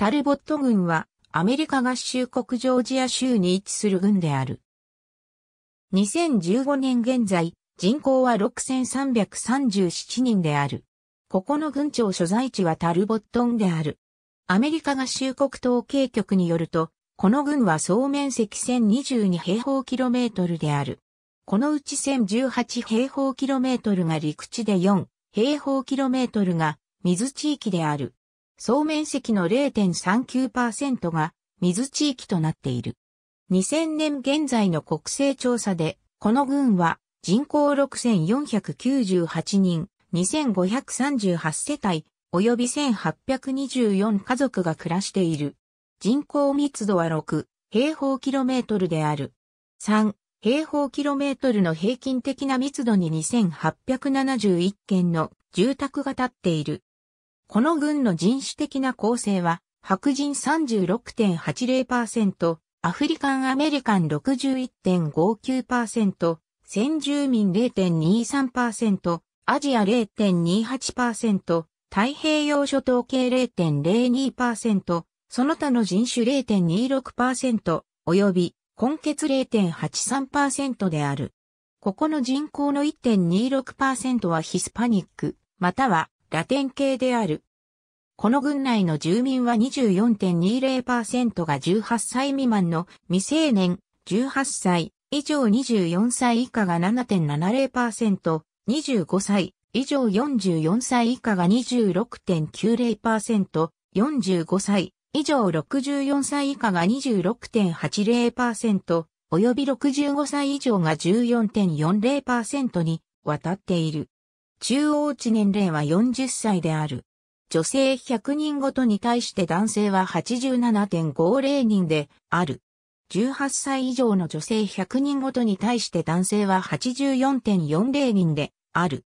タルボット軍はアメリカ合衆国ジョージア州に位置する軍である。2015年現在、人口は6337人である。ここの軍庁所在地はタルボットンである。アメリカ合衆国統計局によると、この軍は総面積1022平方キロメートルである。このうち1018平方キロメートルが陸地で4平方キロメートルが水地域である。総面積の0.39%が水地域となっている。2000年現在の国勢調査で、この群は人口6498人、2538世帯、及び1824家族が暮らしている。人口密度は6平方キロメートルである。3平方キロメートルの平均的な密度に2871件の住宅が建っている。この軍の人種的な構成は、白人36.80%、アフリカンアメリカン61.59%、先住民0.23%、アジア0.28%、太平洋諸島系0.02%、その他の人種0.26%、及び、根血0.83%である。ここの人口の1.26%はヒスパニック、またはラテン系である。この郡内の住民は24.20%が18歳未満の未成年、18歳以上24歳以下が7.70%、25歳以上44歳以下が26.90%、45歳以上64歳以下が26.80%、及び65歳以上が14.40%に渡っている。中央値年齢は40歳である。女性100人ごとに対して男性は87.50人である。18歳以上の女性100人ごとに対して男性は84.40人である。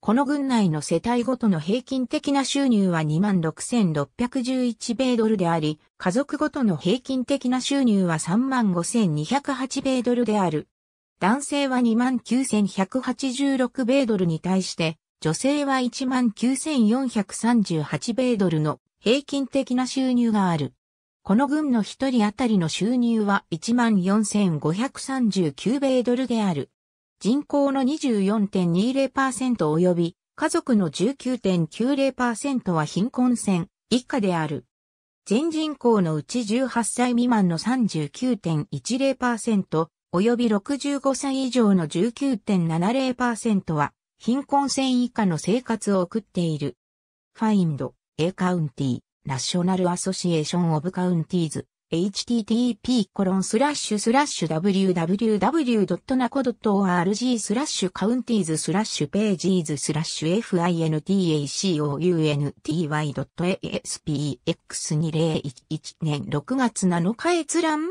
この軍内の世帯ごとの平均的な収入は26,611米ドルであり、家族ごとの平均的な収入は35,208米ドルである。男性は29,186米ドルに対して、女性は19,438米ドルの平均的な収入がある。この軍の一人当たりの収入は14,539米ドルである。人口の24.20%及び家族の19.90%は貧困線以下である。全人口のうち18歳未満の39.10%、及び65歳以上の19.70%は、貧困線以下の生活を送っている。Find A County National Association of Counties http www.naco.org c o u n t i e s p a g e s fintacounty.aspx2011 年6月7日閲覧